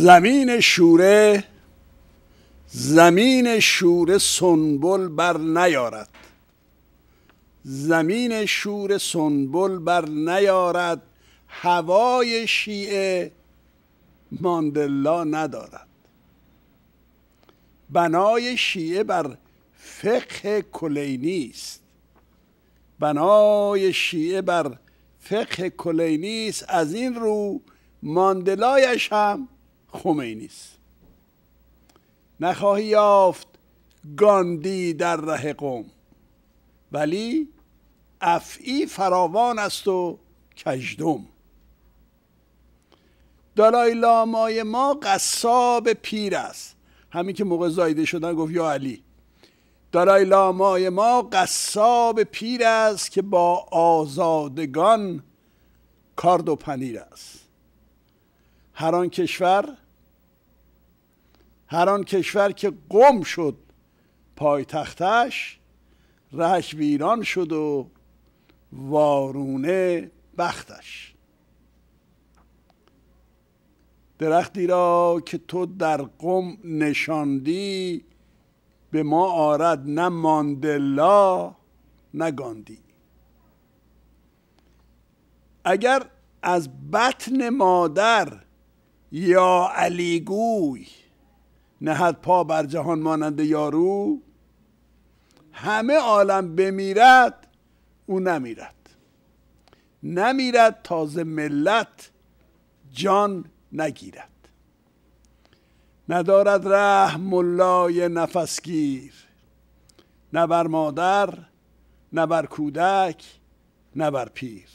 زمین شوره زمین شوره سنبل بر نیارد زمین شوره سنبل بر نیارد هوای شیعه ماندلا ندارد بنای شیعه بر فقه کلینی است بنای شیعه بر فقه کلینی است از این رو ماندلایش هم خمینی است نخواهی یافت گاندی در ره قوم ولی افعی فراوان است و کجدم دالای لامای ما قصاب پیر است همین که موقع زایده شدن گفت یا علی دالای لامای ما قصاب پیر است که با آزادگان کارد و پنیر است هر آن کشور هر آن کشور که قم شد پایتختش رهش ویران شد و وارونه بختش درختی را که تو در قم نشاندی به ما آرد نه ماندلا نه گاندی اگر از بطن مادر یا گوی نهد پا بر جهان مانند یارو همه عالم بمیرد او نمیرد نمیرد تازه ملت جان نگیرد ندارد رحم الله نفسگیر نه بر مادر نه بر کودک نه بر پیر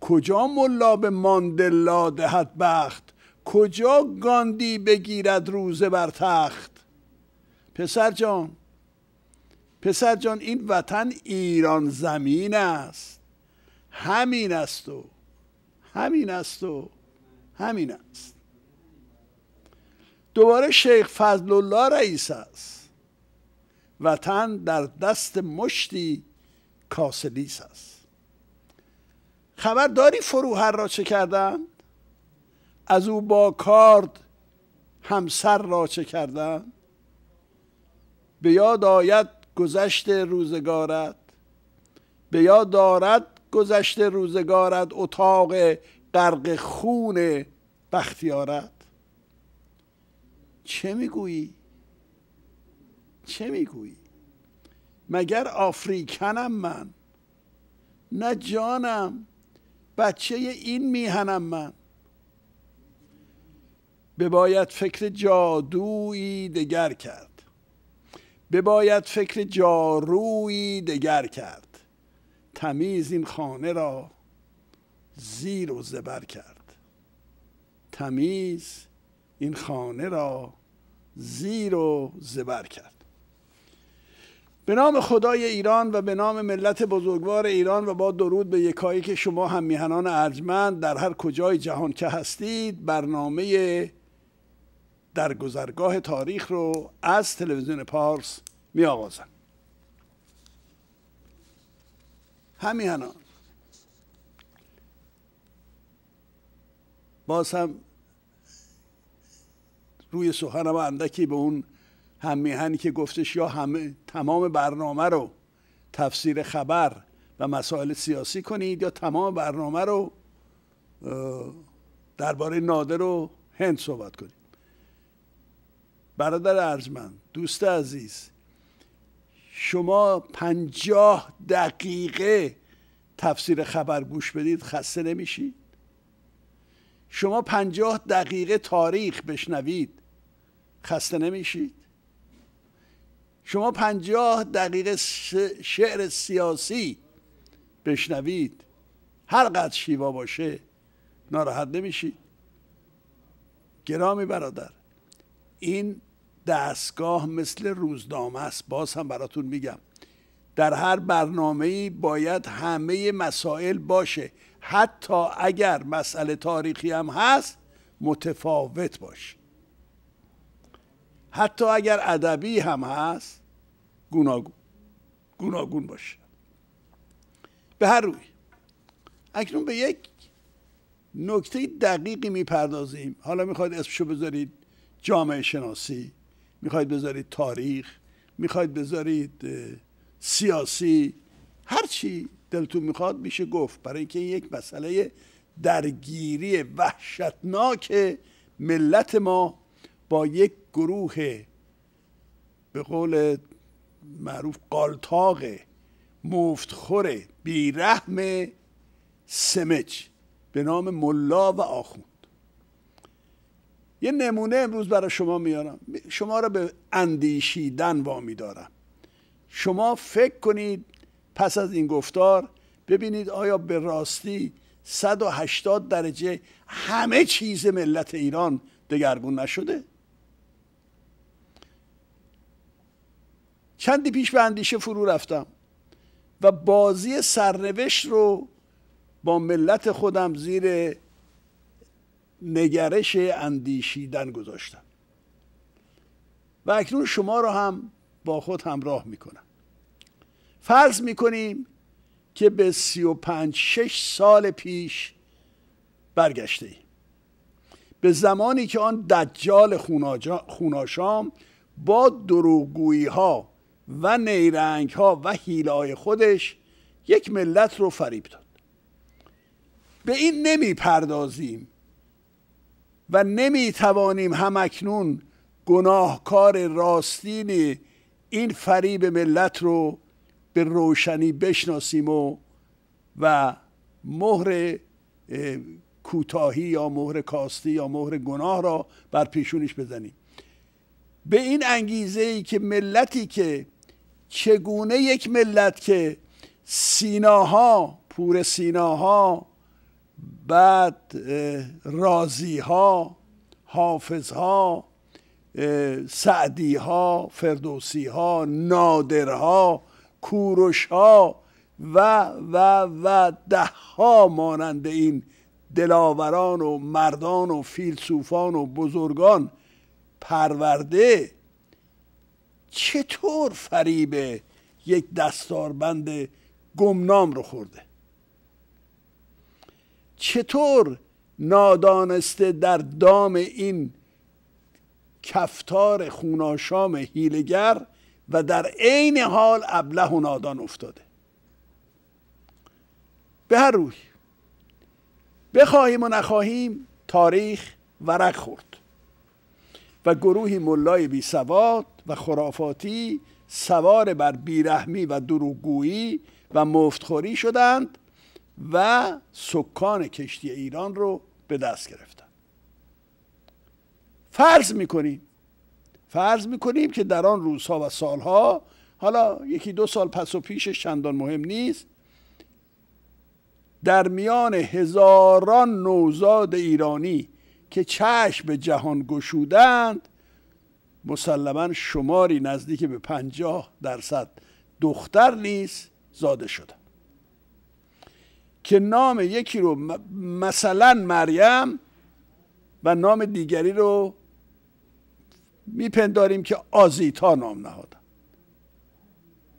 کجا ملا به ماندلا دهد بخت کجا گاندی بگیرد روزه بر تخت پسر جان پسر جان این وطن ایران زمین است همین است و همین است و همین است دوباره شیخ فضل الله رئیس است وطن در دست مشتی کاسلیس است خبر داری فروهر را چه کردند از او با کارد همسر را چه کردند به یاد آید گذشت روزگارت به یاد دارد گذشته روزگارت اتاق غرق خون بختیارت چه میگویی چه میگویی مگر آفریکنم من نه جانم بچه این میهنم من بباید فکر جادویی دگر کرد بباید فکر جارویی دگر کرد تمیز این خانه را زیر و زبر کرد تمیز این خانه را زیر و زبر کرد به نام خدای ایران و به نام ملت بزرگوار ایران و با درود به یکایی که شما هم میهنان ارجمند در هر کجای جهان که هستید برنامه در گذرگاه تاریخ رو از تلویزیون پارس می آغازم همیهنان باز هم روی سخنم اندکی به اون هم که گفتش یا همه تمام برنامه رو تفسیر خبر و مسائل سیاسی کنید یا تمام برنامه رو درباره نادر و هند صحبت کنید برادر ارجمند دوست عزیز شما پنجاه دقیقه تفسیر خبر گوش بدید خسته نمیشید شما پنجاه دقیقه تاریخ بشنوید خسته نمیشید شما پنجاه دقیقه شعر سیاسی بشنوید هر قدر شیوا باشه ناراحت نمیشید گرامی برادر این دستگاه مثل روزنامه است باز هم براتون میگم در هر برنامه باید همه مسائل باشه حتی اگر مسئله تاریخی هم هست متفاوت باشه حتی اگر ادبی هم هست گوناگون گوناگون باشه به هر روی اکنون به یک نکته دقیقی میپردازیم حالا میخواید اسمشو بذارید جامعه شناسی میخواید بذارید تاریخ میخواید بذارید سیاسی هر چی دلتون میخواد میشه گفت برای اینکه یک مسئله درگیری وحشتناک ملت ما با یک گروه به قول معروف قالتاق مفتخور بیرحم سمج به نام ملا و آخوند یه نمونه امروز برای شما میارم شما را به اندیشیدن وامی دارم شما فکر کنید پس از این گفتار ببینید آیا به راستی 180 درجه همه چیز ملت ایران دگرگون نشده چندی پیش به اندیشه فرو رفتم و بازی سرنوشت رو با ملت خودم زیر نگرش اندیشیدن گذاشتم و اکنون شما رو هم با خود همراه میکنم فرض میکنیم که به سی و پنج شش سال پیش برگشته ایم به زمانی که آن دجال خوناشام با دروگویی ها و نیرنگ ها و هیلای خودش یک ملت رو فریب داد به این نمی پردازیم و نمی توانیم همکنون گناهکار راستین این فریب ملت رو به روشنی بشناسیم و و مهر کوتاهی یا مهر کاستی یا مهر گناه را بر پیشونش بزنیم به این انگیزه ای که ملتی که چگونه یک ملت که سیناها پور سیناها بعد رازیها حافظها سعدیها فردوسیها نادرها کوروشها و و و دهها مانند این دلاوران و مردان و فیلسوفان و بزرگان پرورده چطور فریب یک دستاربند گمنام رو خورده چطور نادانسته در دام این کفتار خوناشام هیلگر و در عین حال ابله و نادان افتاده به هر روی بخواهیم و نخواهیم تاریخ ورق خورد و گروهی ملای بی سواد و خرافاتی سوار بر بیرحمی و دروغگویی و مفتخوری شدند و سکان کشتی ایران رو به دست گرفتند فرض میکنیم فرض میکنیم که در آن روزها و سالها حالا یکی دو سال پس و پیشش چندان مهم نیست در میان هزاران نوزاد ایرانی که چشم به جهان گشودند مسلما شماری نزدیک به پنجاه درصد دختر نیست زاده شده که نام یکی رو مثلا مریم و نام دیگری رو میپنداریم که آزیتا نام نهادن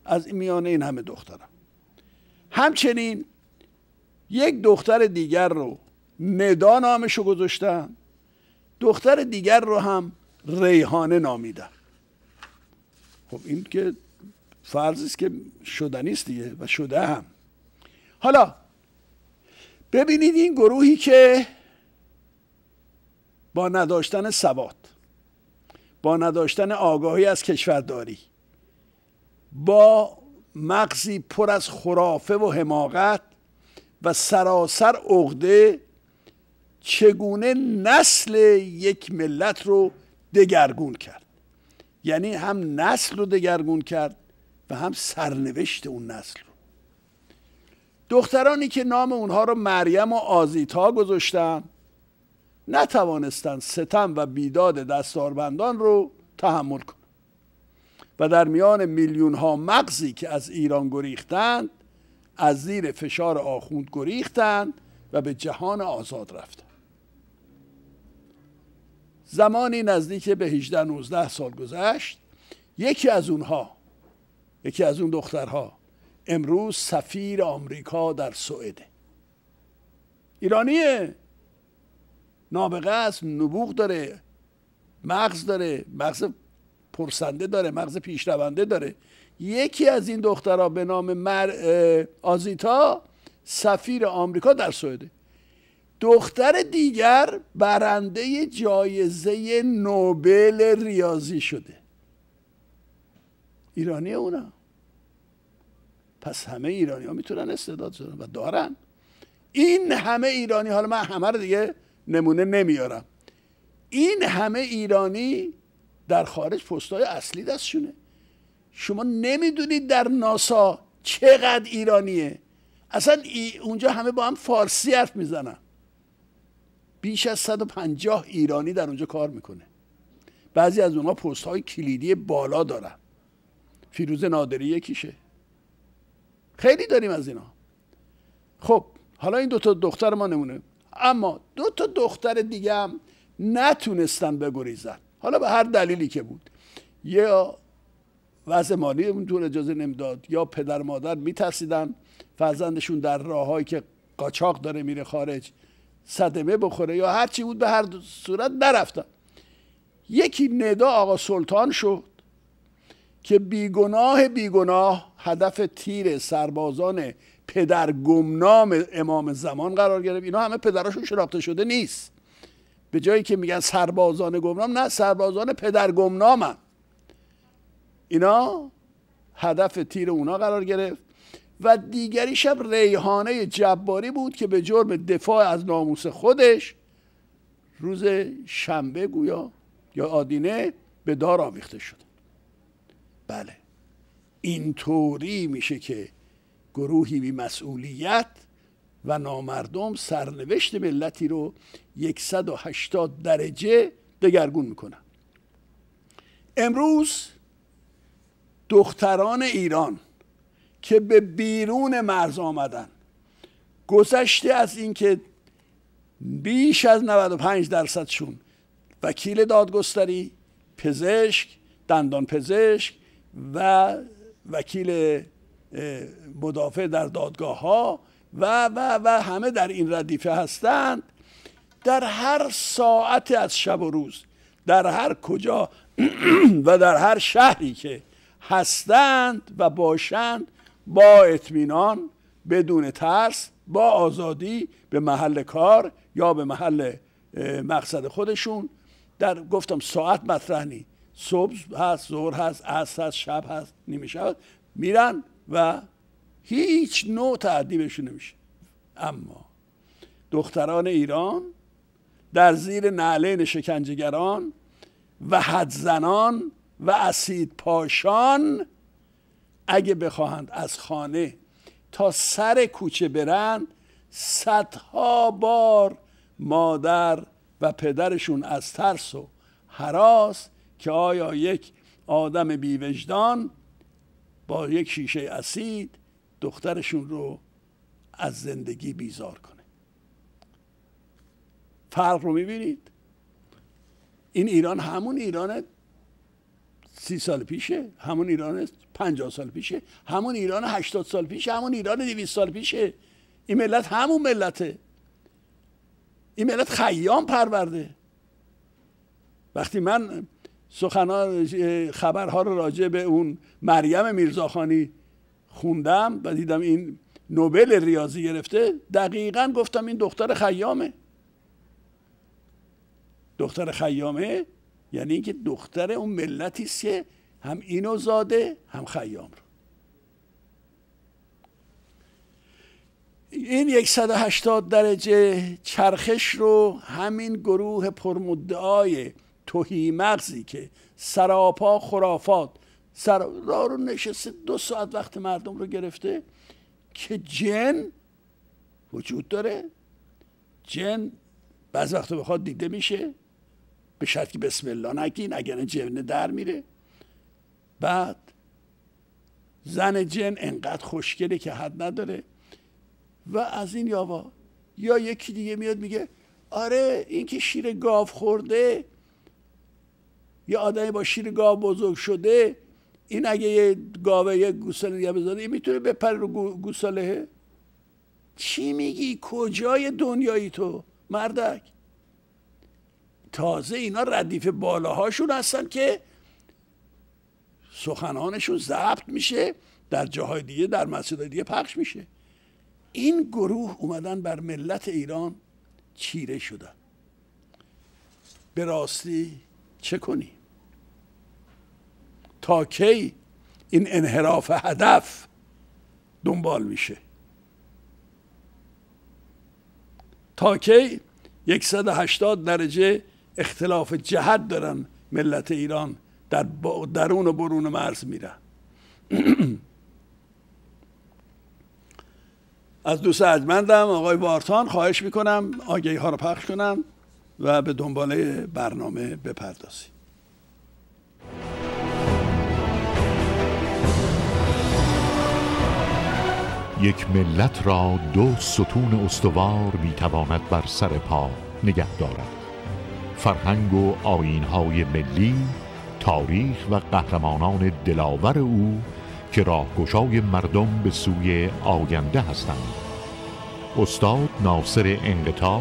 از این میانه این همه دخترم همچنین یک دختر دیگر رو ندا نامش رو گذاشتن دختر دیگر رو هم ریحانه نامیدن خب این که فرضی است که شدنی نیست دیگه و شده هم حالا ببینید این گروهی که با نداشتن سواد با نداشتن آگاهی از کشورداری با مغزی پر از خرافه و حماقت و سراسر عقده چگونه نسل یک ملت رو دگرگون کرد یعنی هم نسل رو دگرگون کرد و هم سرنوشت اون نسل رو دخترانی که نام اونها رو مریم و آزیتا گذاشتن نتوانستند ستم و بیداد دستاربندان رو تحمل کنند و در میان میلیون ها مغزی که از ایران گریختند از زیر فشار آخوند گریختند و به جهان آزاد رفتند زمانی نزدیک به 18 19 سال گذشت یکی از اونها یکی از اون دخترها امروز سفیر آمریکا در سوئد. ایرانیه نابغه است نبوغ داره مغز داره مغز پرسنده داره مغز پیشرونده داره یکی از این دخترها به نام مر... آزیتا سفیر آمریکا در سوئده دختر دیگر برنده جایزه نوبل ریاضی شده ایرانی اونا پس همه ایرانی ها میتونن استعداد دارن و دارن این همه ایرانی حالا من همه رو دیگه نمونه نمیارم این همه ایرانی در خارج های اصلی دستشونه شما نمیدونید در ناسا چقدر ایرانیه اصلا اونجا همه با هم فارسی حرف میزنن بیش از 150 ایرانی در اونجا کار میکنه بعضی از اونها پست های کلیدی بالا دارن فیروز نادری یکیشه خیلی داریم از اینا خب حالا این دو تا دختر ما نمونه اما دو تا دختر دیگه هم نتونستن بگریزن حالا به هر دلیلی که بود یا وضع مالی اونطور اجازه نمیداد یا پدر مادر میترسیدن فرزندشون در راههایی که قاچاق داره میره خارج صدمه بخوره یا هر چی بود به هر صورت نرفتن یکی ندا آقا سلطان شد که بیگناه بیگناه هدف تیر سربازان پدر گمنام امام زمان قرار گرفت اینا همه پدراشون شناخته شده نیست به جایی که میگن سربازان گمنام نه سربازان پدر هم اینا هدف تیر اونا قرار گرفت و دیگری شب ریحانه جباری بود که به جرم دفاع از ناموس خودش روز شنبه گویا یا آدینه به دار آویخته شد بله اینطوری میشه که گروهی بی مسئولیت و نامردم سرنوشت ملتی رو 180 درجه دگرگون میکنن امروز دختران ایران که به بیرون مرز آمدن گذشته از اینکه بیش از 95 درصدشون وکیل دادگستری پزشک دندان پزشک و وکیل مدافع در دادگاه ها و و و همه در این ردیفه هستند در هر ساعت از شب و روز در هر کجا و در هر شهری که هستند و باشند با اطمینان بدون ترس با آزادی به محل کار یا به محل مقصد خودشون در گفتم ساعت مطرح نی صبح هست ظهر هست عصر هست شب هست نیمه شب میرن و هیچ نوع تعدی بهشون نمیشه اما دختران ایران در زیر نعلین شکنجهگران و حدزنان و اسید پاشان اگه بخواهند از خانه تا سر کوچه برند صدها بار مادر و پدرشون از ترس و حراس که آیا یک آدم بیوجدان با یک شیشه اسید دخترشون رو از زندگی بیزار کنه فرق رو میبینید این ایران همون ایرانه سی سال پیشه همون ایران پنجاه سال پیشه همون ایران هشتاد سال پیشه همون ایران دویست سال پیشه این ملت همون ملته این ملت خیام پرورده وقتی من سخنان خبرها رو راجع به اون مریم میرزاخانی خوندم و دیدم این نوبل ریاضی گرفته دقیقا گفتم این دختر خیامه دختر خیامه یعنی اینکه دختر اون ملتی است که هم اینو زاده هم خیام رو این 180 درجه چرخش رو همین گروه پرمدعای توهی مغزی که سراپا خرافات سر را رو نشسته دو ساعت وقت مردم رو گرفته که جن وجود داره جن بعض وقت بخواد دیده میشه به که بسم الله نگین اگر جن در میره بعد زن جن انقدر خوشگله که حد نداره و از این یاوا یا یکی دیگه میاد میگه آره این که شیر گاو خورده یا آدمی با شیر گاو بزرگ شده این اگه یه گاوه یه گوساله دیگه بذاره این میتونه بپره رو گوساله چی میگی کجای دنیایی تو مردک تازه اینا ردیف بالاهاشون هستن که سخنانشون ضبط میشه در جاهای دیگه در مسجدهای دیگه پخش میشه این گروه اومدن بر ملت ایران چیره شدن به راستی چه کنی تا کی این انحراف هدف دنبال میشه تا کی 180 درجه اختلاف جهت دارن ملت ایران در درون و برون مرز میره از دوست مندم آقای وارتان خواهش میکنم آگهی ها رو پخش کنم و به دنباله برنامه بپردازیم یک ملت را دو ستون استوار میتواند بر سر پا نگه دارد فرهنگ و آینهای ملی تاریخ و قهرمانان دلاور او که راهگشای مردم به سوی آینده هستند استاد ناصر انقطا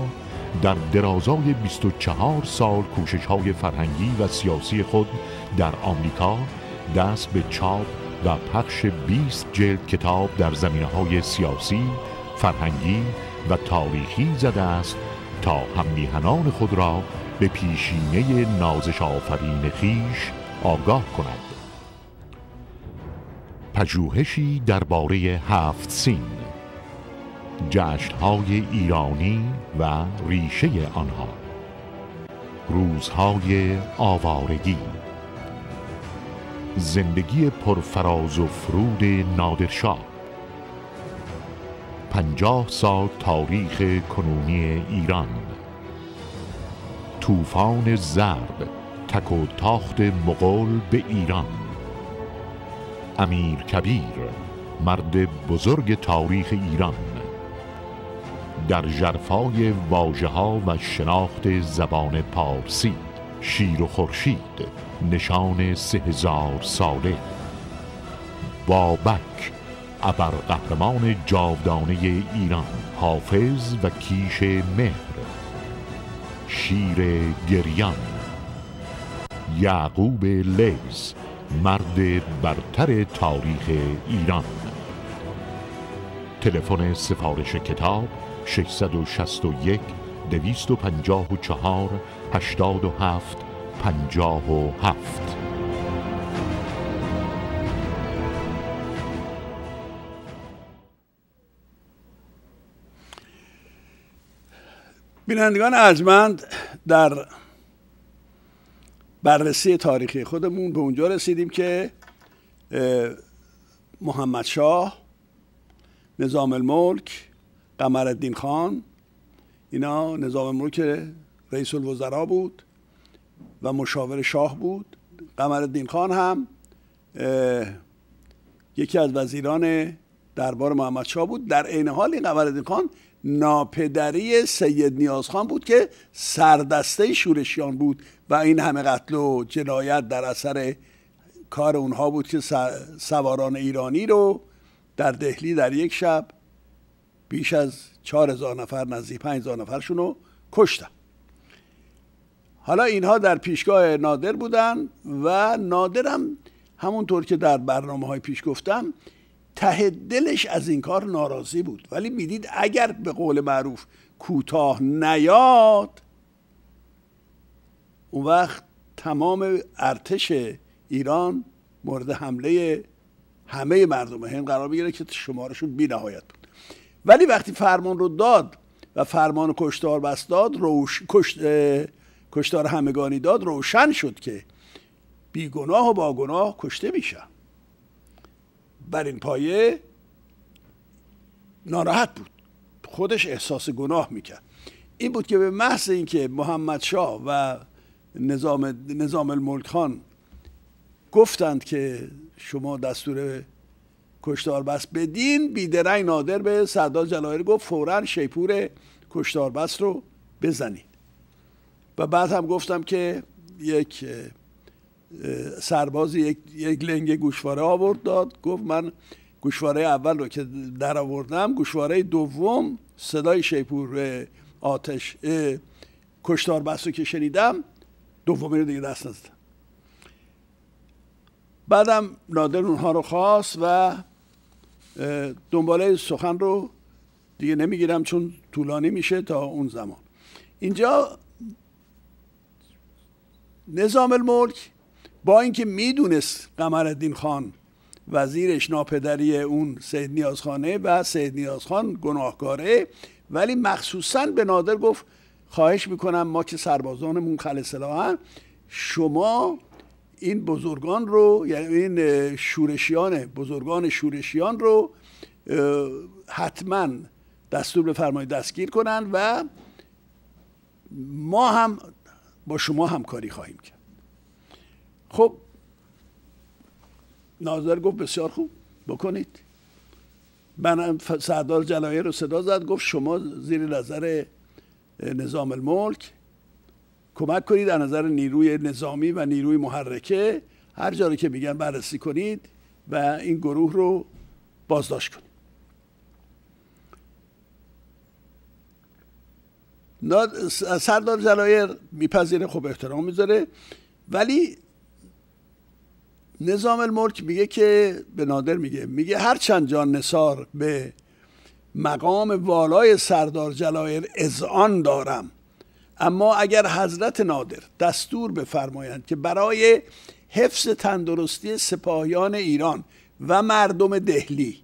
در درازای 24 سال کوشش های فرهنگی و سیاسی خود در آمریکا دست به چاپ و پخش 20 جلد کتاب در زمینه های سیاسی، فرهنگی و تاریخی زده است تا هم خود را به پیشینه نازش آفرین خیش آگاه کند پژوهشی درباره هفت سین جشنهای ایرانی و ریشه آنها روزهای آوارگی زندگی پرفراز و فرود نادرشاه پنجاه سال تاریخ کنونی ایران طوفان زرد تک و تاخت مغول به ایران امیر کبیر مرد بزرگ تاریخ ایران در جرفای واجه ها و شناخت زبان پارسی شیر و خورشید نشان سه هزار ساله بابک ابرقهرمان جاودانه ایران حافظ و کیش مهر شیر گریان یعقوب لیز مرد برتر تاریخ ایران تلفن سفارش کتاب 661 254 87 57 بینندگان ارجمند در بررسی تاریخی خودمون به اونجا رسیدیم که محمد شاه نظام الملک قمر الدین خان اینا نظام الملک رئیس الوزراء بود و مشاور شاه بود قمر الدین خان هم یکی از وزیران دربار محمد شاه بود در عین حال این قمر الدین خان ناپدری سید نیازخان بود که سردسته شورشیان بود و این همه قتل و جنایت در اثر کار اونها بود که سواران ایرانی رو در دهلی در یک شب بیش از چهار هزار نفر نزدیک پنج هزار نفرشون رو کشتن حالا اینها در پیشگاه نادر بودن و نادر هم همونطور که در برنامه های پیش گفتم ته دلش از این کار ناراضی بود ولی میدید اگر به قول معروف کوتاه نیاد اون وقت تمام ارتش ایران مورد حمله همه مردم هم قرار بگیره که شمارشون بی نهایت بود ولی وقتی فرمان رو داد و فرمان کشتار بست داد روش... کشت... کشتار همگانی داد روشن شد که بیگناه و با گناه کشته میشن بر این پایه ناراحت بود خودش احساس گناه میکرد این بود که به محض اینکه محمد شاه و نظام, نظام الملک خان گفتند که شما دستور کشتار بس بدین بیدرنگ نادر به سردار جلایر گفت فورا شیپور کشتار بس رو بزنید و بعد هم گفتم که یک سرباز یک, یک لنگ گوشواره آورد داد گفت من گوشواره اول رو که در آوردم گوشواره دوم صدای شیپور آتش کشتار بس رو که شنیدم دومی رو دیگه دست نزدم بعدم نادر اونها رو خواست و دنباله سخن رو دیگه نمیگیرم چون طولانی میشه تا اون زمان اینجا نظام الملک با اینکه میدونست قمرالدین خان وزیرش ناپدری اون سید نیازخانه و سید خان گناهکاره ولی مخصوصا به نادر گفت خواهش میکنم ما که سربازانمون سلاح شما این بزرگان رو یعنی این شورشیان بزرگان شورشیان رو حتما دستور بفرمایید دستگیر کنند و ما هم با شما همکاری خواهیم کرد خب ناظر گفت بسیار خوب بکنید من سردار جلایر رو صدا زد گفت شما زیر نظر نظام الملک کمک کنید از نظر نیروی نظامی و نیروی محرکه هر جا که میگن بررسی کنید و این گروه رو بازداشت کنید سردار جلایر میپذیره خوب احترام میذاره ولی نظام الملک میگه که به نادر میگه میگه هرچند جان نصار به مقام والای سردار جلایر اذعان دارم اما اگر حضرت نادر دستور بفرمایند که برای حفظ تندرستی سپاهیان ایران و مردم دهلی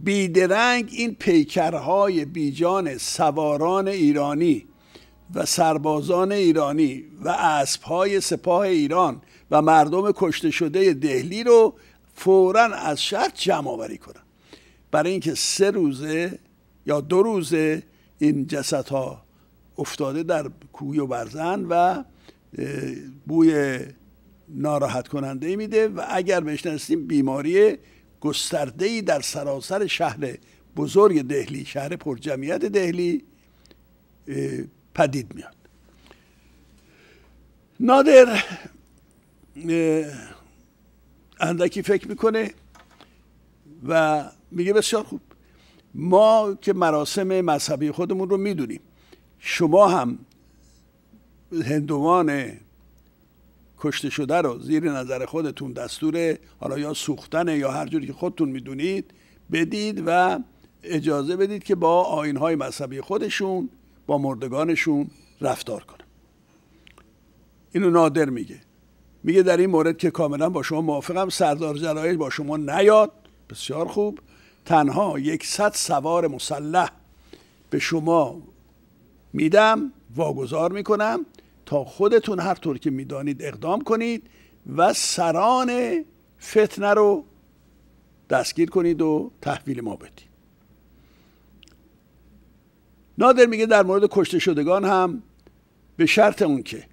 بیدرنگ این پیکرهای بیجان سواران ایرانی و سربازان ایرانی و اسبهای سپاه ایران و مردم کشته شده دهلی رو فورا از شهر جمع آوری کنن برای اینکه سه روزه یا دو روزه این جسدها افتاده در کوی و برزن و بوی ناراحت کننده میده و اگر بشناسیم بیماری گسترده ای در سراسر شهر بزرگ دهلی شهر پرجمعیت دهلی پدید میاد نادر اندکی فکر میکنه و میگه بسیار خوب ما که مراسم مذهبی خودمون رو میدونیم شما هم هندوان کشته شده رو زیر نظر خودتون دستور حالا یا سوختن یا هر جوری که خودتون میدونید بدید و اجازه بدید که با آینهای مذهبی خودشون با مردگانشون رفتار کنه اینو نادر میگه میگه در این مورد که کاملا با شما موافقم سردار جلایل با شما نیاد بسیار خوب تنها یکصد سوار مسلح به شما میدم واگذار میکنم تا خودتون هر طور که میدانید اقدام کنید و سران فتنه رو دستگیر کنید و تحویل ما بدید نادر میگه در مورد کشته شدگان هم به شرط اون که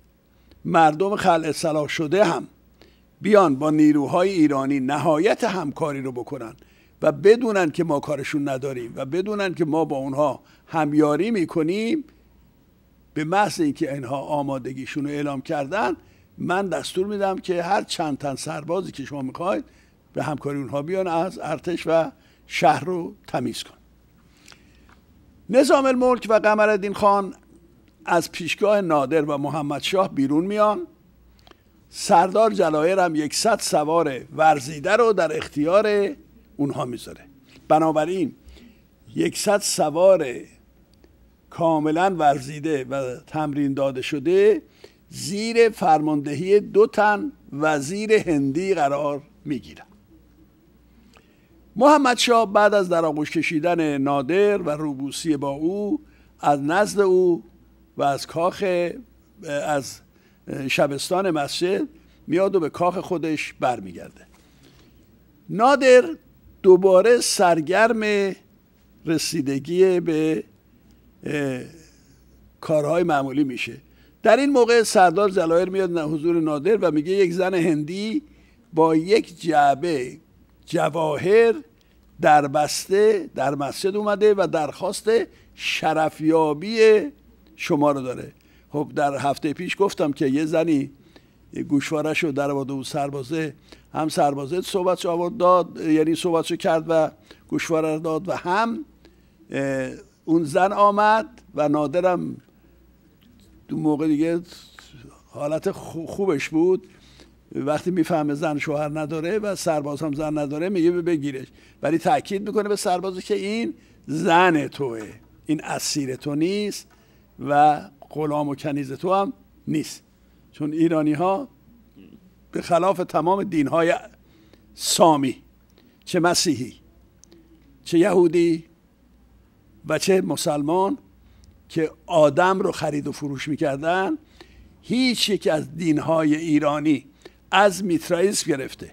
مردم خلع صلاح شده هم بیان با نیروهای ایرانی نهایت همکاری رو بکنن و بدونن که ما کارشون نداریم و بدونن که ما با اونها همیاری میکنیم به محض اینکه اینها آمادگیشون رو اعلام کردن من دستور میدم که هر چند تن سربازی که شما میخواید به همکاری اونها بیان از ارتش و شهر رو تمیز کن نظام الملک و قمرالدین خان از پیشگاه نادر و محمد شاه بیرون میان سردار جلایر هم ست سوار ورزیده رو در اختیار اونها میذاره بنابراین یکصد سوار کاملا ورزیده و تمرین داده شده زیر فرماندهی دو تن وزیر هندی قرار میگیرن محمد شاه بعد از در آغوش کشیدن نادر و روبوسی با او از نزد او و از کاخ از شبستان مسجد میاد و به کاخ خودش برمیگرده نادر دوباره سرگرم رسیدگی به کارهای معمولی میشه در این موقع سردار زلایر میاد حضور نادر و میگه یک زن هندی با یک جعبه جواهر در بسته در مسجد اومده و درخواست شرفیابی شما رو داره خب در هفته پیش گفتم که یه زنی گوشوارش رو در آورد سربازه هم سربازه صحبتش آورد داد یعنی صحبتشو کرد و گوشواره داد و هم اون زن آمد و نادرم دو موقع دیگه حالت خوبش بود وقتی میفهمه زن شوهر نداره و سرباز هم زن نداره میگه بگیرش ولی تاکید میکنه به سربازه که این زن توه این اسیر تو نیست و غلام و کنیز تو هم نیست چون ایرانی ها به خلاف تمام دین های سامی چه مسیحی چه یهودی و چه مسلمان که آدم رو خرید و فروش میکردن هیچ یک از دین های ایرانی از میترائیسم گرفته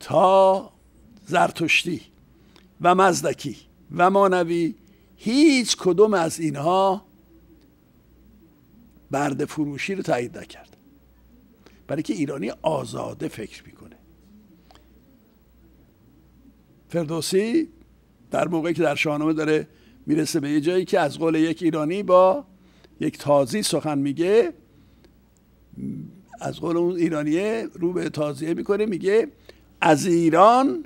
تا زرتشتی و مزدکی و مانوی هیچ کدوم از اینها برد فروشی رو تایید نکرد برای که ایرانی آزاده فکر میکنه فردوسی در موقعی که در شاهنامه داره میرسه به یه جایی که از قول یک ایرانی با یک تازی سخن میگه از قول اون ایرانیه رو به تازیه میکنه میگه از ایران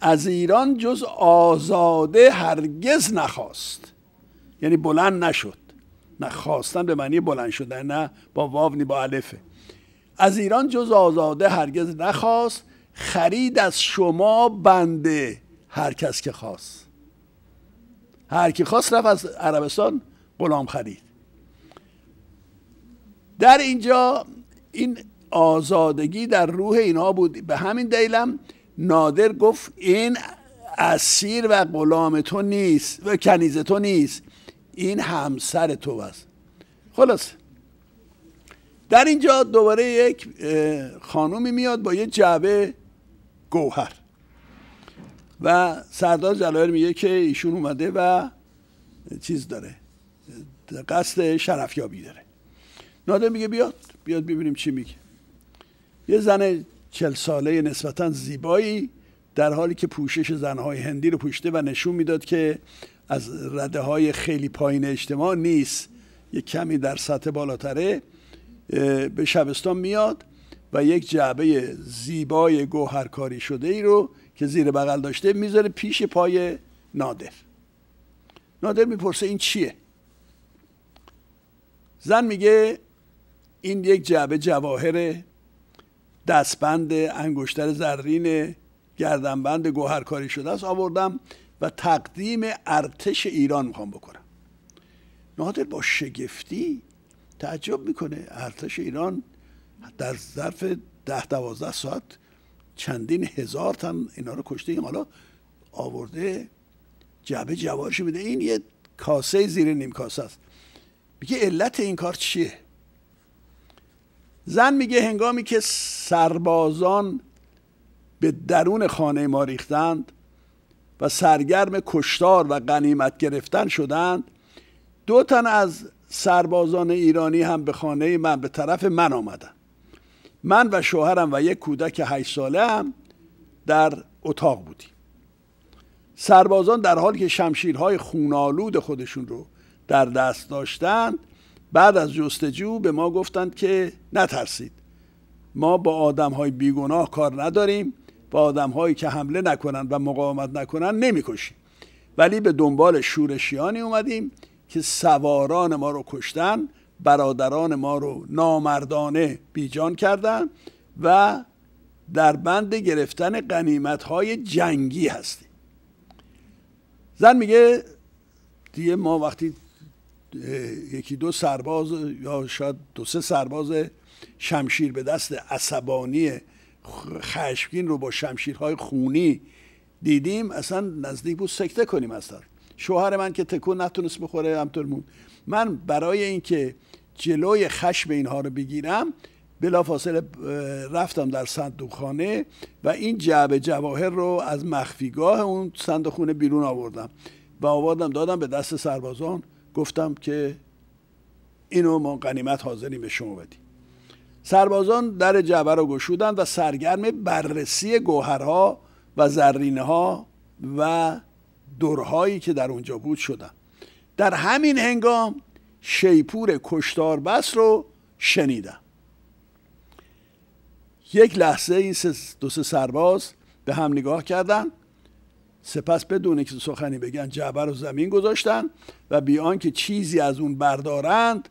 از ایران جز آزاده هرگز نخواست یعنی بلند نشد نه خواستن به معنی بلند شدن نه با واو با الفه از ایران جز آزاده هرگز نخواست خرید از شما بنده هر کس که خواست هر کی خواست رفت از عربستان غلام خرید در اینجا این آزادگی در روح اینها بود به همین دلیلم نادر گفت این اسیر و غلام تو نیست و کنیز تو نیست این همسر تو است خلاص در اینجا دوباره یک خانومی میاد با یه جعبه گوهر و سردار جلایر میگه که ایشون اومده و چیز داره قصد شرفیابی داره نادر میگه بیاد بیاد ببینیم چی میگه یه زن چل ساله نسبتا زیبایی در حالی که پوشش زنهای هندی رو پوشیده و نشون میداد که از رده های خیلی پایین اجتماع نیست یک کمی در سطح بالاتره به شبستان میاد و یک جعبه زیبای گوهرکاری شده ای رو که زیر بغل داشته میذاره پیش پای نادر نادر میپرسه این چیه زن میگه این یک جعبه جواهر دستبند انگشتر زرین گردنبند گوهرکاری شده است آوردم و تقدیم ارتش ایران میخوام بکنم نادر با شگفتی تعجب میکنه ارتش ایران در ظرف ده دوازده ساعت چندین هزار تن اینا رو کشته این حالا آورده جبه جوارش میده این یه کاسه زیر نیم کاسه است میگه علت این کار چیه زن میگه هنگامی که سربازان به درون خانه ما ریختند و سرگرم کشتار و غنیمت گرفتن شدند دو تن از سربازان ایرانی هم به خانه من به طرف من آمدند من و شوهرم و یک کودک هشت ساله هم در اتاق بودیم سربازان در حالی که شمشیرهای خونالود خودشون رو در دست داشتند بعد از جستجو به ما گفتند که نترسید ما با آدم های بیگناه کار نداریم با آدم هایی که حمله نکنند و مقاومت نکنن نمیکشیم ولی به دنبال شورشیانی اومدیم که سواران ما رو کشتن برادران ما رو نامردانه بیجان کردن و در بند گرفتن قنیمت های جنگی هستیم زن میگه دیگه ما وقتی یکی دو سرباز یا شاید دو سه سرباز شمشیر به دست عصبانی خشمگین رو با شمشیرهای خونی دیدیم اصلا نزدیک بود سکته کنیم اصلا شوهر من که تکون نتونست بخوره همطور مون من برای اینکه جلوی خشم اینها رو بگیرم بلافاصله رفتم در صندوقخانه و این جعب جواهر رو از مخفیگاه اون صندوقخونه بیرون آوردم و آوردم دادم به دست سربازان گفتم که اینو ما قنیمت حاضریم به شما بدیم سربازان در جعبه را گشودند و سرگرم بررسی گوهرها و زرینه ها و دورهایی که در اونجا بود شدند در همین هنگام شیپور کشتار بس رو شنیدم یک لحظه این دو سه سرباز به هم نگاه کردند سپس بدون اینکه سخنی بگن جعبه رو زمین گذاشتن و بیان که چیزی از اون بردارند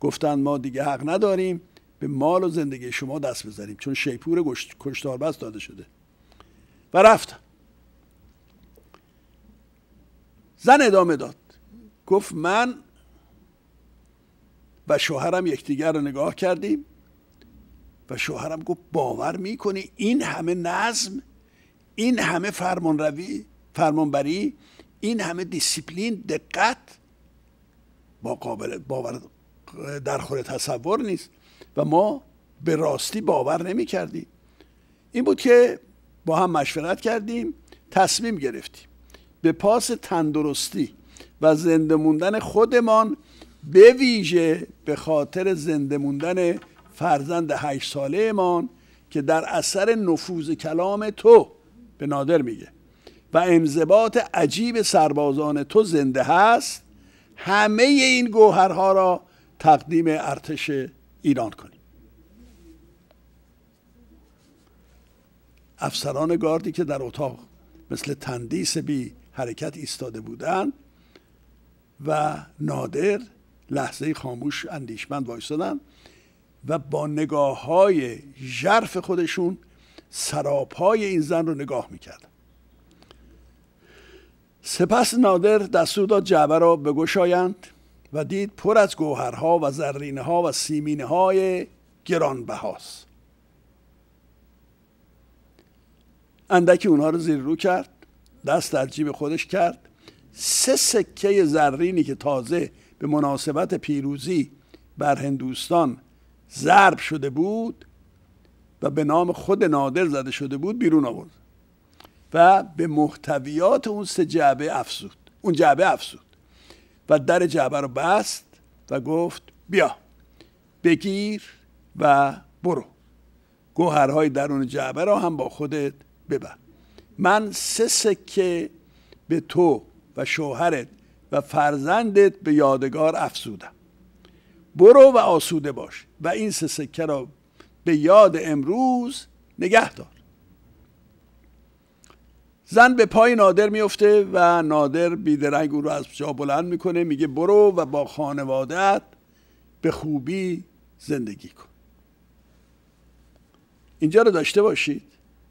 گفتند ما دیگه حق نداریم مال و زندگی شما دست بزنیم چون شیپور گشت، کشتاربست داده شده و رفت زن ادامه داد گفت من و شوهرم یکدیگر رو نگاه کردیم و شوهرم گفت باور میکنی این همه نظم این همه فرمانروی فرمانبری این همه دیسیپلین دقت با قابل باور در خور تصور نیست و ما به راستی باور نمی کردیم این بود که با هم مشورت کردیم تصمیم گرفتیم به پاس تندرستی و زنده موندن خودمان به ویژه به خاطر زنده موندن فرزند هشت ساله که در اثر نفوذ کلام تو به نادر میگه و انضباط عجیب سربازان تو زنده هست همه این گوهرها را تقدیم ارتش ایران کنیم افسران گاردی که در اتاق مثل تندیس بی حرکت ایستاده بودند و نادر لحظه خاموش اندیشمند وایستادن و با نگاه های جرف خودشون سراب های این زن رو نگاه میکردن سپس نادر دستور داد جعبه را بگشایند و دید پر از گوهرها و زرینه ها و سیمینه های گرانبهاست اندکی اونها رو زیر رو کرد دست در جیب خودش کرد سه سکه زرینی که تازه به مناسبت پیروزی بر هندوستان ضرب شده بود و به نام خود نادر زده شده بود بیرون آورد و به محتویات اون سه جعبه افزود اون جعبه افزود و در جعبه رو بست و گفت بیا بگیر و برو گوهرهای درون جعبه را هم با خودت ببر من سه سکه به تو و شوهرت و فرزندت به یادگار افزودم برو و آسوده باش و این سه سکه را به یاد امروز نگه دار زن به پای نادر میفته و نادر بیدرنگ او رو از جا بلند میکنه میگه برو و با خانوادت به خوبی زندگی کن اینجا رو داشته باشید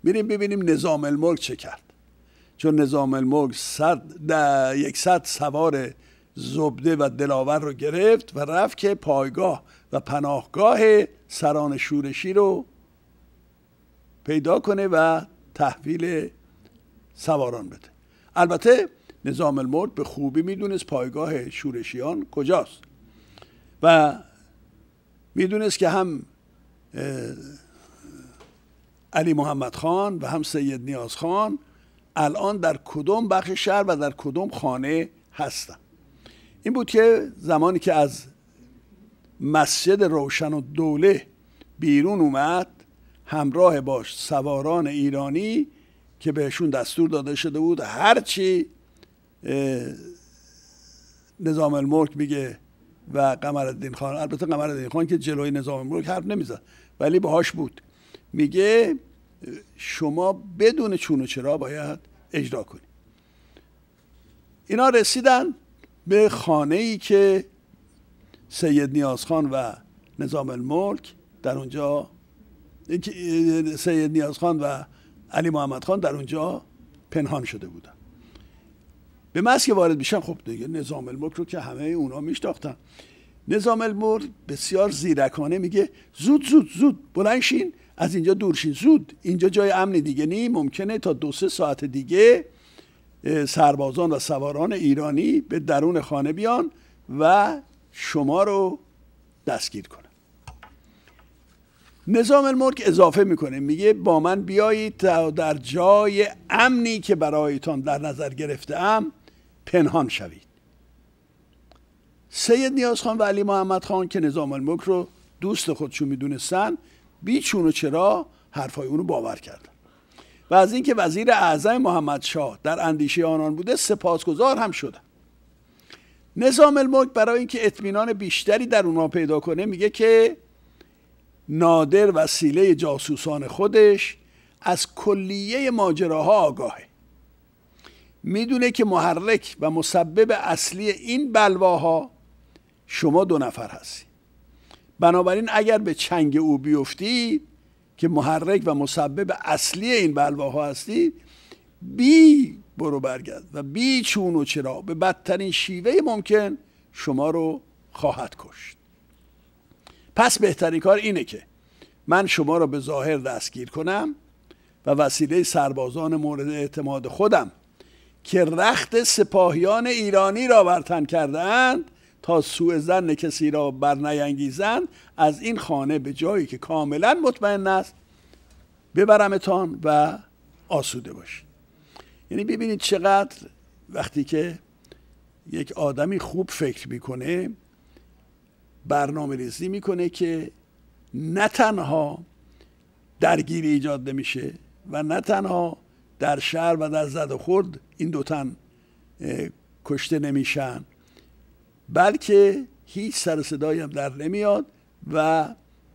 میریم ببینیم نظام الملک چه کرد چون نظام الملک صد صد سوار زبده و دلاور رو گرفت و رفت که پایگاه و پناهگاه سران شورشی رو پیدا کنه و تحویل سواران بده البته نظام المرد به خوبی میدونست پایگاه شورشیان کجاست و میدونست که هم علی محمد خان و هم سید نیاز خان الان در کدوم بخش شهر و در کدوم خانه هستن این بود که زمانی که از مسجد روشن و دوله بیرون اومد همراه باش سواران ایرانی که بهشون دستور داده شده بود هرچی نظام الملک میگه و قمرالدین خان البته قمرالدین خان که جلوی نظام الملک حرف نمیزد ولی باهاش بود میگه شما بدون چون و چرا باید اجرا کنید اینا رسیدن به خانه ای که سید نیاز خان و نظام الملک در اونجا سید نیاز خان و علی محمد خان در اونجا پنهان شده بودن به مس که وارد میشن خب دیگه نظام الملک رو که همه اونا میشناختن نظام الملک بسیار زیرکانه میگه زود زود زود بلنشین از اینجا دورشین زود اینجا جای امنی دیگه نی ممکنه تا دو سه ساعت دیگه سربازان و سواران ایرانی به درون خانه بیان و شما رو دستگیر کنن نظام الملک اضافه میکنه میگه با من بیایید تا در جای امنی که برایتان در نظر گرفته ام پنهان شوید سید نیاز خان و علی محمد خان که نظام الملک رو دوست خودشون میدونستن بیچون و چرا حرفای اونو باور کردن و از اینکه وزیر اعظم محمد شاه در اندیشه آنان بوده سپاسگزار هم شدن نظام الملک برای اینکه اطمینان بیشتری در اونها پیدا کنه میگه که نادر وسیله جاسوسان خودش از کلیه ماجراها آگاهه میدونه که محرک و مسبب اصلی این بلواها شما دو نفر هستید. بنابراین اگر به چنگ او بیفتی که محرک و مسبب اصلی این بلواها هستید بی برو برگرد و بی چون و چرا به بدترین شیوه ممکن شما رو خواهد کشت پس بهترین کار اینه که من شما را به ظاهر دستگیر کنم و وسیله سربازان مورد اعتماد خودم که رخت سپاهیان ایرانی را برتن کردهاند تا سوء زن کسی را بر از این خانه به جایی که کاملا مطمئن است ببرمتان و آسوده باشید یعنی ببینید چقدر وقتی که یک آدمی خوب فکر میکنه برنامه ریزی میکنه که نه تنها درگیری ایجاد نمیشه و نه تنها در شهر و در زد و خورد این دو تن کشته نمیشن بلکه هیچ سر صدایی هم در نمیاد و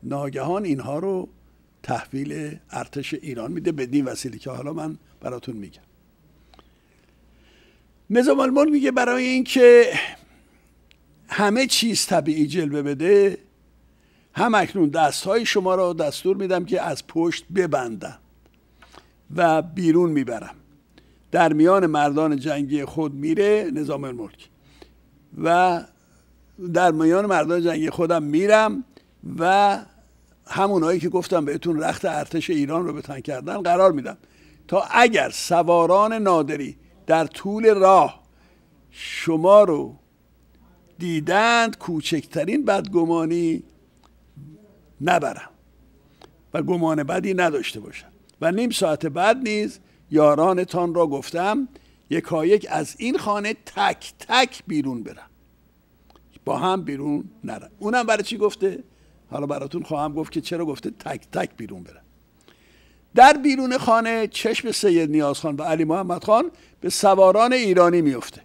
ناگهان اینها رو تحویل ارتش ایران میده بدین وسیله که حالا من براتون میگم نظام میگه برای اینکه همه چیز طبیعی جلوه بده هم اکنون دست های شما را دستور میدم که از پشت ببندم و بیرون میبرم در میان مردان جنگی خود میره نظام الملک و در میان مردان جنگی خودم میرم و همونایی که گفتم بهتون رخت ارتش ایران رو بتن کردن قرار میدم تا اگر سواران نادری در طول راه شما رو دیدند کوچکترین بدگمانی نبرم و گمان بدی نداشته باشم و نیم ساعت بعد نیز یارانتان را گفتم یکایک از این خانه تک تک بیرون برم با هم بیرون نرم اونم برای چی گفته حالا براتون خواهم گفت که چرا گفته تک تک بیرون برم در بیرون خانه چشم سید نیاز خان و علی محمد خان به سواران ایرانی میفته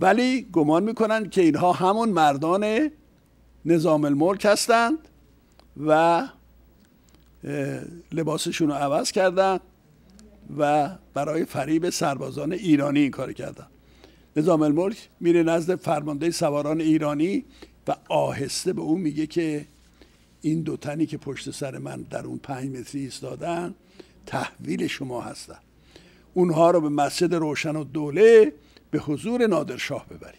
ولی گمان میکنن که اینها همون مردان نظام الملک هستند و لباسشون رو عوض کردند و برای فریب سربازان ایرانی این کار کردن نظام الملک میره نزد فرمانده سواران ایرانی و آهسته به اون میگه که این دو تنی که پشت سر من در اون پنج متری ایستادن تحویل شما هستن اونها رو به مسجد روشن و دوله به حضور نادرشاه ببری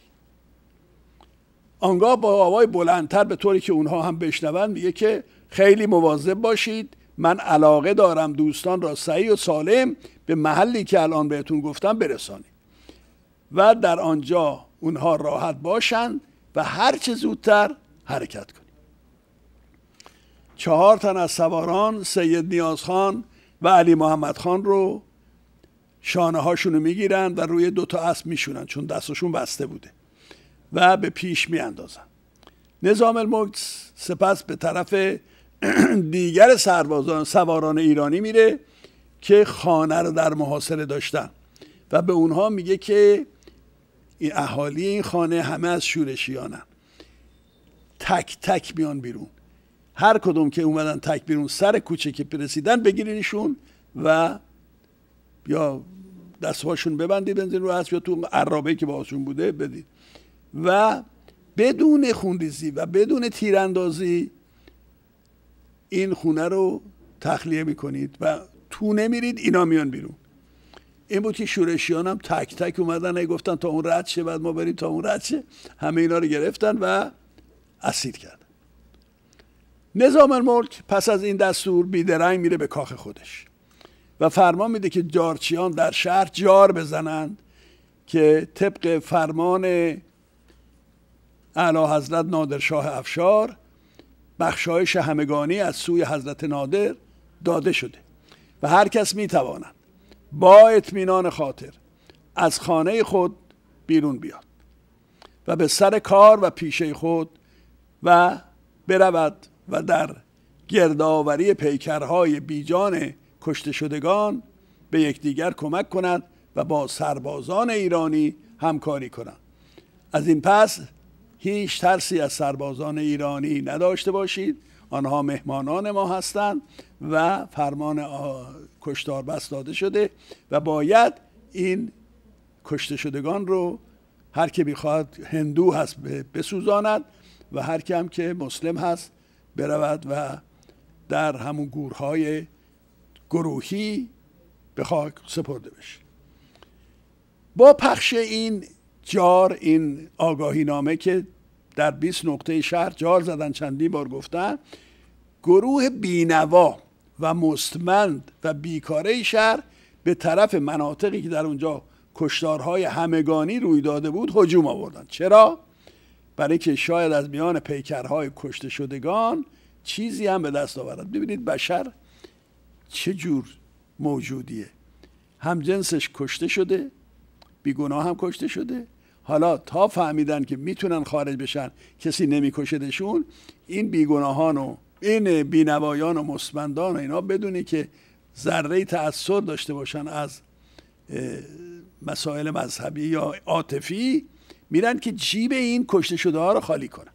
آنگاه با آوای بلندتر به طوری که اونها هم بشنوند میگه که خیلی مواظب باشید من علاقه دارم دوستان را سعی و سالم به محلی که الان بهتون گفتم برسانید و در آنجا اونها راحت باشند و هر چه زودتر حرکت کنید چهار تن از سواران سید نیاز خان و علی محمد خان رو شانه رو میگیرن و روی دوتا اسب میشونن چون دستشون بسته بوده و به پیش میاندازن نظام الملک سپس به طرف دیگر سربازان سواران ایرانی میره که خانه رو در محاصره داشتن و به اونها میگه که این اهالی این خانه همه از شورشیانن تک تک میان بیرون هر کدوم که اومدن تک بیرون سر کوچه که رسیدن بگیرینشون و یا دستهاشون ببندی بنزین رو هست یا تو عرابه که باهاشون بوده بدید و بدون خونریزی و بدون تیراندازی این خونه رو تخلیه میکنید و تو نمیرید اینا میان بیرون این بود که شورشیان هم تک تک اومدن گفتن تا اون رد شه بعد ما بریم تا اون رد شه همه اینا رو گرفتن و اسیر کردن نظام الملک پس از این دستور بیدرنگ میره به کاخ خودش و فرمان میده که جارچیان در شهر جار بزنند که طبق فرمان اعلی حضرت نادرشاه افشار بخشایش همگانی از سوی حضرت نادر داده شده و هر کس میتواند با اطمینان خاطر از خانه خود بیرون بیاد و به سر کار و پیشه خود و برود و در گردآوری پیکرهای بیجان کشته شدگان به یکدیگر کمک کنند و با سربازان ایرانی همکاری کنند از این پس هیچ ترسی از سربازان ایرانی نداشته باشید آنها مهمانان ما هستند و فرمان کشتار بس داده شده و باید این کشته شدگان رو هر که بخواد هندو هست بسوزاند و هر هم که مسلم هست برود و در همون گورهای گروهی به خاک سپرده بشه با پخش این جار این آگاهی نامه که در 20 نقطه شهر جار زدن چندی بار گفتن گروه بینوا و مستمند و بیکاره شهر به طرف مناطقی که در اونجا کشتارهای همگانی روی داده بود هجوم آوردن چرا؟ برای که شاید از میان پیکرهای کشته شدگان چیزی هم به دست آورد ببینید بشر چه جور موجودیه همجنسش کشته شده بیگناه هم کشته شده حالا تا فهمیدن که میتونن خارج بشن کسی نمیکشدشون این بیگناهان و این بینوایان و مصمندان و اینا بدونی که ذره تأثیر داشته باشن از مسائل مذهبی یا عاطفی میرن که جیب این کشته شده ها رو خالی کنن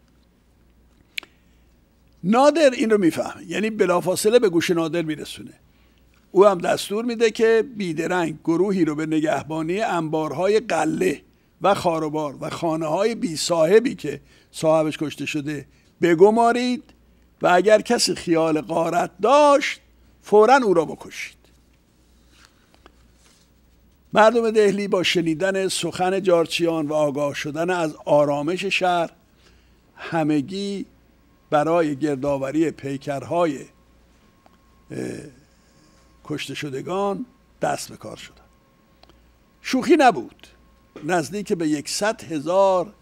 نادر این رو میفهمه یعنی بلافاصله به گوش نادر میرسونه او هم دستور میده که بیدرنگ گروهی رو به نگهبانی انبارهای قله و خاروبار و خانه های بی صاحبی که صاحبش کشته شده بگمارید و اگر کسی خیال قارت داشت فورا او را بکشید مردم دهلی با شنیدن سخن جارچیان و آگاه شدن از آرامش شهر همگی برای گردآوری پیکرهای کشته شدگان دست به کار شدن شوخی نبود نزدیک به یکصد هزار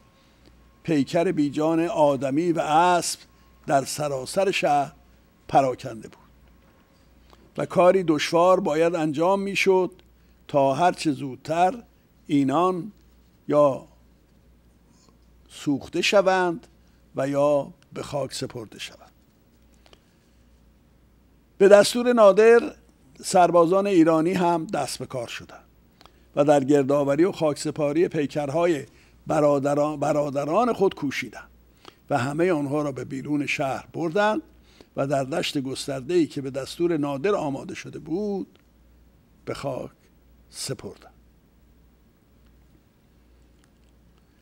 پیکر بیجان آدمی و اسب در سراسر شهر پراکنده بود و کاری دشوار باید انجام میشد تا هرچه زودتر اینان یا سوخته شوند و یا به خاک سپرده شود به دستور نادر سربازان ایرانی هم دست به کار شدند و در گردآوری و خاکسپاری پیکرهای برادران, برادران خود کوشیدند و همه آنها را به بیرون شهر بردند و در دشت گسترده‌ای که به دستور نادر آماده شده بود به خاک سپردند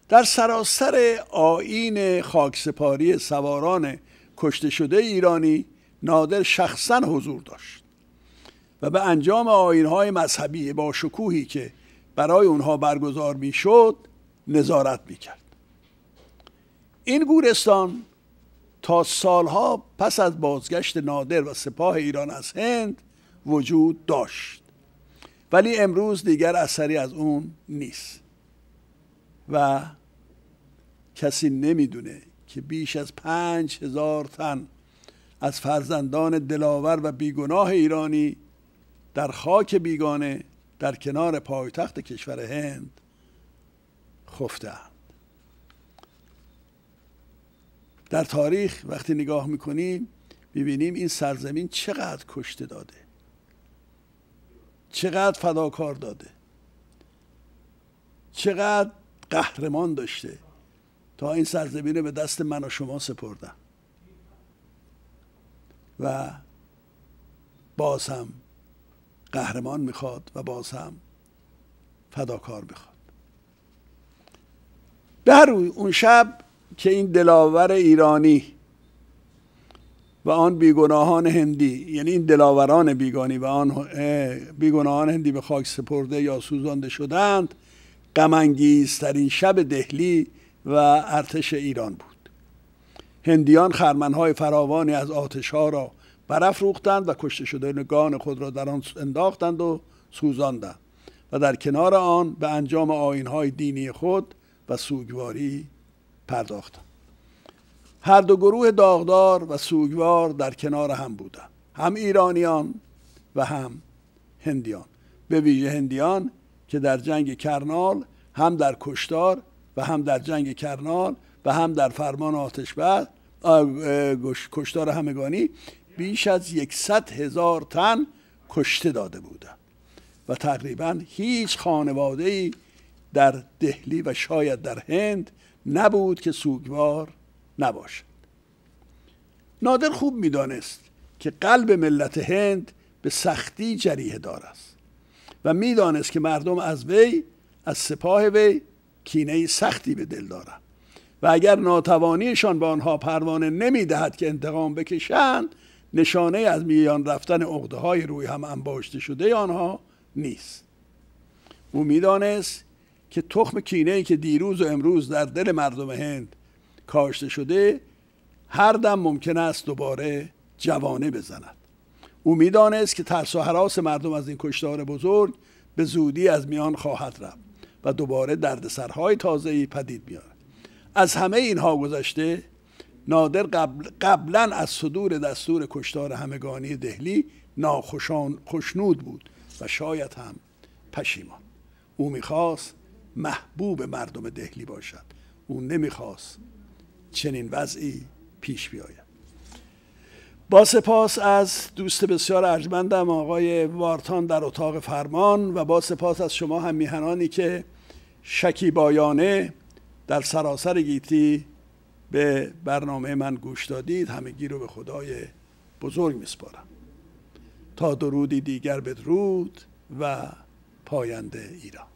در سراسر آین خاکسپاری سواران کشته شده ایرانی نادر شخصا حضور داشت و به انجام آینهای مذهبی با شکوهی که برای اونها برگزار میشد نظارت میکرد این گورستان تا سالها پس از بازگشت نادر و سپاه ایران از هند وجود داشت ولی امروز دیگر اثری از اون نیست و کسی نمیدونه که بیش از پنج هزار تن از فرزندان دلاور و بیگناه ایرانی در خاک بیگانه در کنار پایتخت کشور هند خفتند در تاریخ وقتی نگاه میکنیم میبینیم این سرزمین چقدر کشته داده چقدر فداکار داده چقدر قهرمان داشته تا این سرزمین رو به دست من و شما سپردم و باز هم قهرمان میخواد و باز هم فداکار میخواد به هر روی اون شب که این دلاور ایرانی و آن بیگناهان هندی یعنی این دلاوران بیگانی و آن بیگناهان هندی به خاک سپرده یا سوزانده شدند غم ترین شب دهلی و ارتش ایران بود هندیان خرمنهای فراوانی از آتشها را برافروختند و کشته نگان خود را در آن انداختند و سوزاندند و در کنار آن به انجام آینهای دینی خود و سوگواری پرداختند هر دو گروه داغدار و سوگوار در کنار هم بودند هم ایرانیان و هم هندیان به ویژه هندیان که در جنگ کرنال هم در کشتار و هم در جنگ کرنال و هم در فرمان آتش بعد کشتار همگانی بیش از یکصد هزار تن کشته داده بودند و تقریبا هیچ خانواده ای در دهلی و شاید در هند نبود که سوگوار نباشد نادر خوب میدانست که قلب ملت هند به سختی جریه دار است و میدانست که مردم از وی از سپاه وی کینه سختی به دل دارند و اگر ناتوانیشان به آنها پروانه نمیدهد که انتقام بکشند نشانه از میان رفتن عقده های روی هم انباشته شده آنها نیست او میدانست که تخم کینه که دیروز و امروز در دل مردم هند کاشته شده هر دم ممکن است دوباره جوانه بزند او میدانست که ترس و حراس مردم از این کشتار بزرگ به زودی از میان خواهد رفت و دوباره دردسرهای ای پدید میاره از همه اینها گذشته نادر قبل قبلا از صدور دستور کشتار همگانی دهلی ناخوشان خوشنود بود و شاید هم پشیمان او میخواست محبوب مردم دهلی باشد او نمیخواست چنین وضعی پیش بیاید با سپاس از دوست بسیار ارجمندم آقای وارتان در اتاق فرمان و با سپاس از شما هم میهنانی که شکیبایانه در سراسر گیتی به برنامه من گوش دادید همه رو به خدای بزرگ میسپارم تا درودی دیگر بدرود و پاینده ایران